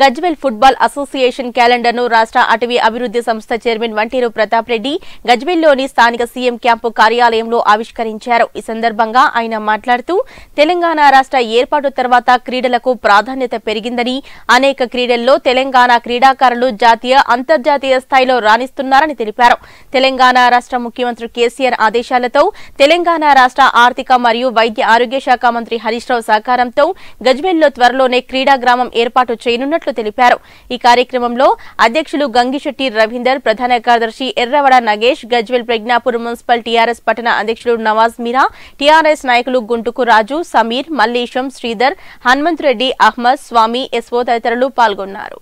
Gajwel football association calendar ను రాష్ట్ర అటవీ అభివృద్ధి సంస్థ చైర్మన్ వంటీరు ప్రతాప్ రెడ్డి గజ్వెల్లోని స్థానిక సీఎం క్యాంపు కార్యాలయంలో ఆవిష్కరించారు ఈ సందర్భంగా ఆయన మాట్లాడుతూ తెలంగాణ రాష్ట్ర ఏర్పాటు తర్వాత క్రీడలకు ప్రాధాన్యత పెరిగిందని అనేక క్రీడల్లో తెలంగాణ క్రీడాకారులు జాతీయ అంతర్జాతీయ స్థాయిలో రాణిస్తున్నారని తెలిపారు తెలంగాణ రాష్ట్ర ముఖ్యమంత్రి కేసీఆర్ ఆదేశాలతో తెలంగాణ రాష్ట్ర ఆర్థిక మరియు వైద్య ఆరోగ్య శాఖ మంత్రి హరీష్ రావు సహకారంతో గజ్వెల్లో త్వరలోనే క్రీడాగ్రామం ఏర్పాటు చేయనున్నారు ఉన్నట్లు తెలిపారు ఈ కార్యక్రమంలో అధ్యక్షులు గంగిశెట్టి రవీందర్ ప్రధాన కార్యదర్శి ఎర్రవడ నగేష్ గజ్వెల్ ప్రజ్ఞాపూర్ మున్సిపల్ టీఆర్ఎస్ పట్టణ అధ్యక్షులు నవాజ్ మీరా టీఆర్ఎస్ నాయకులు గుంటుకు రాజు సమీర్ మల్లేశం శ్రీధర్ హనుమంత్ రెడ్డి అహ్మద్ స్వామి ఎస్వో తదితరులు పాల్గొన్నారు